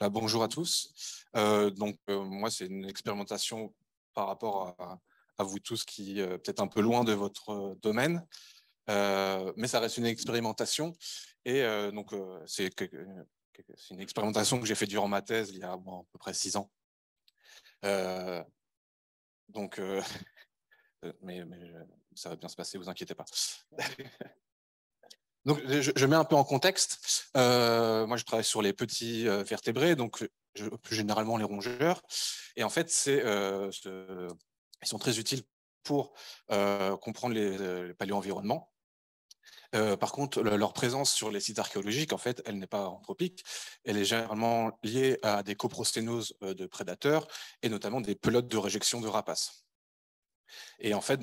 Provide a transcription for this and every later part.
Bah, bonjour à tous. Euh, donc, euh, moi, c'est une expérimentation par rapport à, vous tous qui euh, peut-être un peu loin de votre domaine, mais ça reste une expérimentation. Et donc, c'est une expérimentation que j'ai fait durant ma thèse il y a à peu près six ans. donc, mais, mais ça va bien se passer, vous inquiétez pas. Donc, je, mets un peu en contexte. Euh, moi, je travaille sur les petits euh, vertébrés, donc plus généralement les rongeurs. Et en fait, euh, ils sont très utiles pour comprendre les, paléoenvironnements, paléo-environnements. par contre, leur présence sur les sites archéologiques, en fait, elle n'est pas anthropique. Elle est généralement liée à des coprosténoses de prédateurs et notamment des pelotes de réjection de rapaces. Et en fait,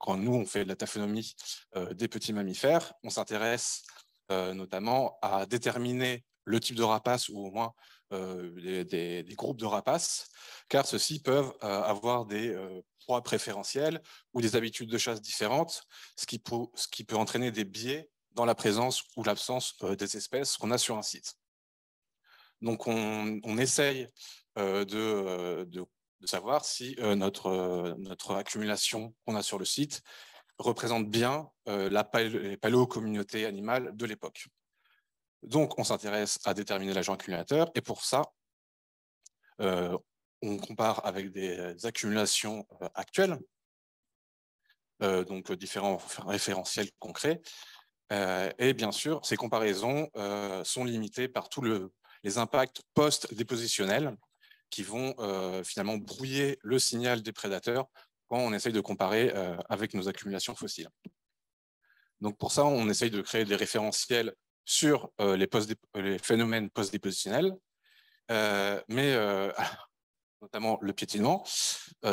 quand nous, on fait de la taphonomie euh, des petits mammifères, on s'intéresse euh, notamment à déterminer le type de rapace ou au moins euh, des, groupes de rapaces, car ceux-ci peuvent avoir des proies préférentielles ou des habitudes de chasse différentes, ce qui, peut, entraîner des biais dans la présence ou l'absence des espèces qu'on a sur un site. Donc on, essaye de, de savoir si euh, notre, euh, notre accumulation qu'on a sur le site représente bien euh, la paléo communautés animales de l'époque. Donc, on s'intéresse à déterminer l'agent accumulateur, et pour ça, on compare avec des accumulations actuelles, donc différents référentiels concrets, et bien sûr, ces comparaisons sont limitées par tous les impacts post-dépositionnels qui vont euh, finalement brouiller le signal des prédateurs quand on essaye de comparer euh, avec nos accumulations fossiles. Donc pour ça, on essaye de créer des référentiels sur euh, les, phénomènes post-dépositionnels, mais notamment le piétinement,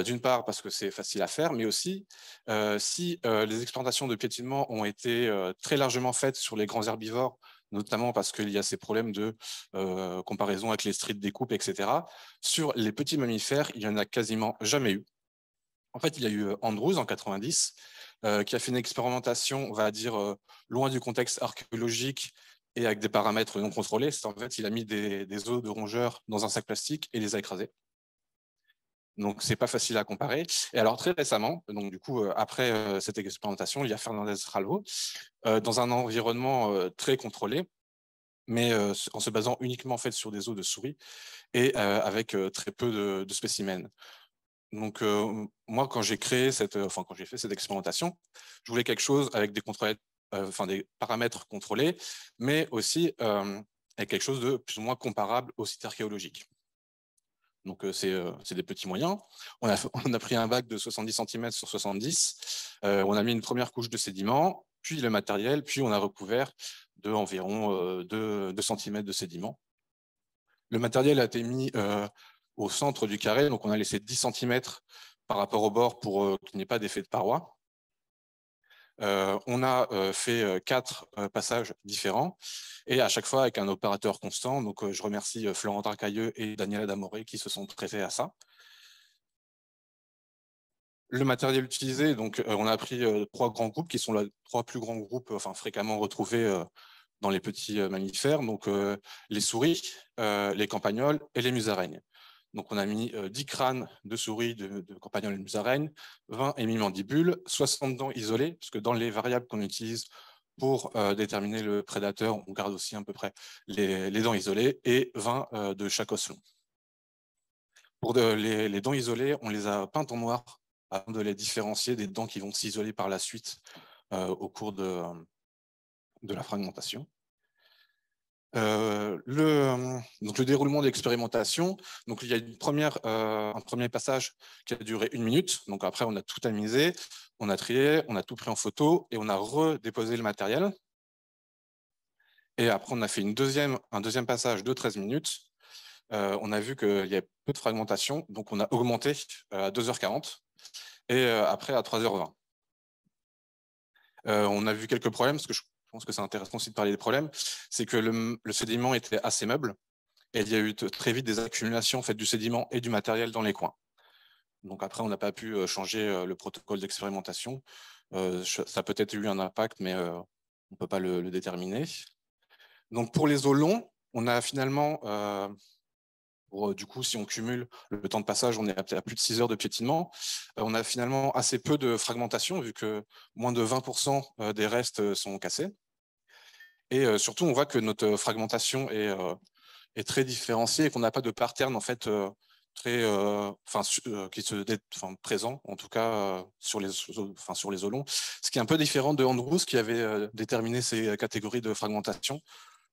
d'une part parce que c'est facile à faire, mais aussi si les exploitations de piétinement ont été très largement faites sur les grands herbivores notamment parce qu'il y a ces problèmes de euh, comparaison avec les strides de découpe, etc. Sur les petits mammifères, il n'y en a quasiment jamais eu. En fait, il y a eu euh, Andrews en 90, euh, qui a fait une expérimentation, on va dire, loin du contexte archéologique et avec des paramètres non contrôlés. C'est en fait, il a mis des, des os de rongeurs dans un sac plastique et les a écrasés. Donc, c'est pas facile à comparer. Et alors, très récemment, donc du coup, euh, après euh, cette expérimentation, il y a Fernandez Ralvo, euh, dans un environnement très contrôlé, mais en se basant uniquement fait sur des eaux de souris et avec très peu de, spécimens. Donc, moi, quand j'ai créé cette, enfin, quand j'ai fait cette expérimentation, je voulais quelque chose avec des, des paramètres contrôlés, mais aussi avec quelque chose de plus ou moins comparable au site archéologique. Donc euh, euh, c'est des petits moyens. On a, pris un bac de 70 cm sur 70. Euh, on a mis une première couche de sédiments, puis le matériel, puis on a recouvert de environ 2, 2 cm de sédiments. Le matériel a été mis au centre du carré, donc on a laissé 10 cm par rapport au bord pour qu'il n'y ait pas d'effet de paroi. Euh, on a euh, fait euh, quatre passages différents et à chaque fois avec un opérateur constant. Donc, je remercie Florent Arcailleux et Daniela Damoré qui se sont prêtés à ça. Le matériel utilisé, donc, on a pris trois grands groupes qui sont les trois plus grands groupes enfin, fréquemment retrouvés dans les petits mammifères, donc les souris, les campagnols et les musaraignes. Donc, on a mis 10 euh, crânes de souris de, compagnons et de musaraignes, 20 mandibules, 60 dents isolées, puisque dans les variables qu'on utilise pour euh, déterminer le prédateur, on garde aussi à peu près les, dents isolées, et 20 euh, de chaque os Pour les, dents isolées, on les a peintes en noir avant de les différencier des dents qui vont s'isoler par la suite au cours de la fragmentation. Euh, le, euh, donc le déroulement de l'expérimentation, donc il y a une première, euh, un premier passage qui a duré une minute. Donc après, on a tout tamisé, on a trié, on a tout pris en photo et on a redéposé le matériel. Et après, on a fait une deuxième, un deuxième passage de 13 minutes. on a vu qu'il y avait peu de fragmentation, donc on a augmenté à 2h40 et après à 3h20. on a vu quelques problèmes parce que je je pense que c'est intéressant aussi de parler des problèmes, c'est que le, sédiment était assez meuble et il y a eu très vite des accumulations faites du sédiment et du matériel dans les coins. Donc après, on n'a pas pu euh, changer euh, le protocole d'expérimentation. Euh, ça a peut-être eu un impact, mais on ne peut pas le, déterminer. Donc pour les eaux longs, on a finalement euh, du coup, si on cumule le temps de passage, on est à plus de 6 heures de piétinement. Euh, on a finalement assez peu de fragmentation, vu que moins de 20% euh, des restes sont cassés. Et surtout, on voit que notre fragmentation est, très différenciée et qu'on n'a pas de pattern qui se présent, en tout cas, sur, les, enfin, sur olons. Ce qui est un peu différent de Andrews, qui avait déterminé ces catégories de fragmentation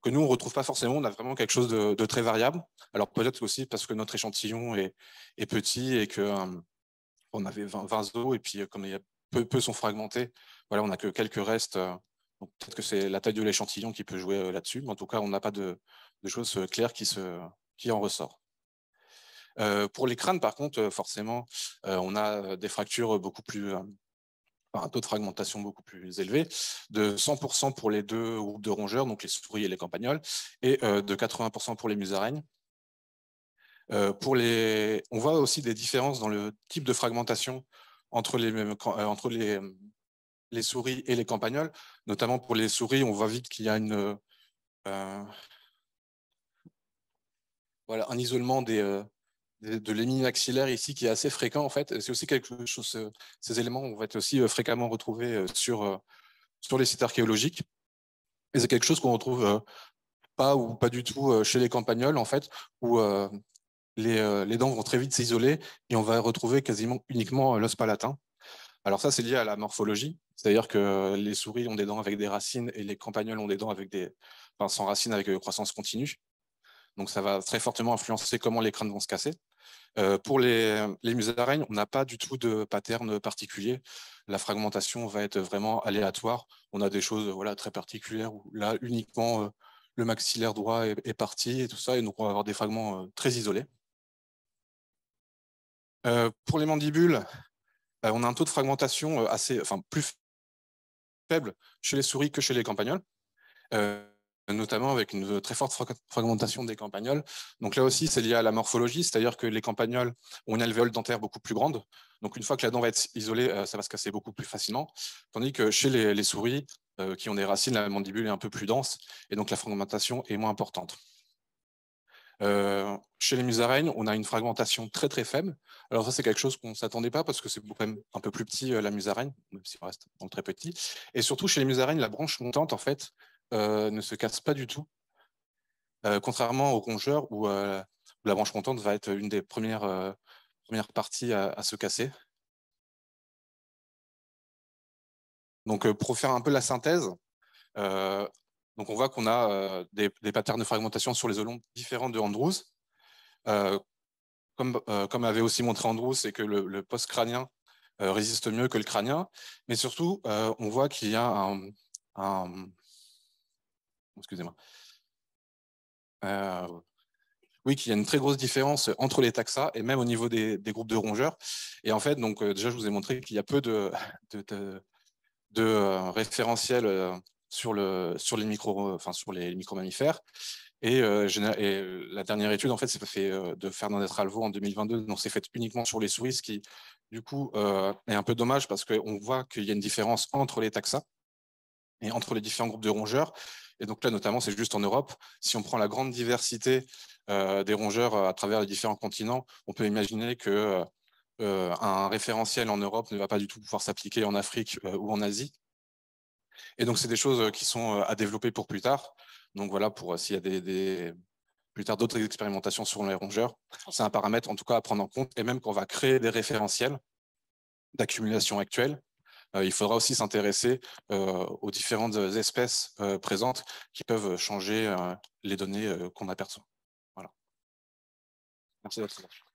que nous, on ne retrouve pas forcément. On a vraiment quelque chose de, très variable. Alors peut-être aussi parce que notre échantillon est, petit et qu'on euh, avait 20, os et puis euh, comme il a peu, sont fragmentés, voilà, on n'a que quelques restes. Euh, peut-être que c'est la taille de l'échantillon qui peut jouer là-dessus, mais en tout cas, on n'a pas de, choses claires qui, en ressort. pour les crânes, par contre, forcément, on a des fractures beaucoup plus, un taux de fragmentation beaucoup plus élevé, de 100% pour les deux groupes de rongeurs, donc les souris et les campagnols, et euh, de 80% pour les musaraignes. Euh, pour les... On voit aussi des différences dans le type de fragmentation entre les, euh, entre les, les souris et les campagnols. Notamment pour les souris, on voit vite qu'il y a une, voilà, un isolement des, de l'émine axillaire ici qui est assez fréquent en fait. C'est aussi quelque chose, euh, ces éléments vont être aussi euh, fréquemment retrouvés euh, sur, sur les sites archéologiques. Et c'est quelque chose qu'on retrouve pas ou pas du tout chez les campagnols en fait, où les, dents vont très vite s'isoler et on va retrouver quasiment uniquement l'os palatin. Alors ça, c'est lié à la morphologie, c'est-à-dire que les souris ont des dents avec des racines et les campagnols ont des dents avec des, sans racines avec une croissance continue. Donc ça va très fortement influencer comment les crânes vont se casser. Euh, pour les, musaraignes, on n'a pas du tout de pattern particulier. La fragmentation va être vraiment aléatoire. On a des choses voilà, très particulières où là, uniquement euh, le maxillaire droit est, parti et tout ça, et donc on va avoir des fragments euh, très isolés. pour les mandibules, on a un taux de fragmentation assez, enfin, plus faible chez les souris que chez les campagnols notamment avec une très forte fragmentation des campagnols. Donc là aussi, c'est lié à la morphologie, c'est-à-dire que les campagnols ont une alvéole dentaire beaucoup plus grande. Donc une fois que la dent va être isolée, euh, ça va se casser beaucoup plus facilement. Tandis que chez les, souris euh, qui ont des racines, la mandibule est un peu plus dense et donc la fragmentation est moins importante. Euh, chez les musaraignes, on a une fragmentation très très faible. Alors ça, c'est quelque chose qu'on ne s'attendait pas parce que c'est quand même un peu plus petit la musaraigne, même si on reste très petit. Et surtout chez les musaraignes, la branche montante, en fait, euh, ne se casse pas du tout, euh, contrairement aux rongeurs euh, où, la branche montante va être une des premières, parties à, se casser. Donc, pour faire un peu la synthèse, donc on voit qu'on a des, patterns de fragmentation sur les olons différents de Andrews. comme, avait aussi montré Andrews, c'est que le, le post-crânien résiste mieux que le crânien. Mais surtout, on voit qu'il y a un, excusez-moi. Euh, oui, qu'il y a une très grosse différence entre les taxas et même au niveau des, groupes de rongeurs. Et en fait, donc euh, déjà, je vous ai montré qu'il y a peu de, euh, référentiels sur, les micro, enfin, sur Et, et, la dernière étude, en fait, c'est fait de Fernandez Ralvo en 2022, donc c'est fait uniquement sur les souris, ce qui, du coup, est un peu dommage parce qu'on voit qu'il y a une différence entre les taxas et entre les différents groupes de rongeurs. Et donc là, notamment, c'est juste en Europe. Si on prend la grande diversité euh, des rongeurs euh, à travers les différents continents, on peut imaginer que euh, un référentiel en Europe ne va pas du tout pouvoir s'appliquer en Afrique ou en Asie. Et donc, c'est des choses qui sont à développer pour plus tard. Donc voilà, pour s'il y a plus tard d'autres expérimentations sur les rongeurs, c'est un paramètre en tout cas à prendre en compte. Et même qu'on va créer des référentiels d'accumulation actuelle, euh, il faudra aussi s'intéresser euh, aux différentes euh, espèces présentes qui peuvent changer les données qu'on aperçoit. Voilà. Merci d'être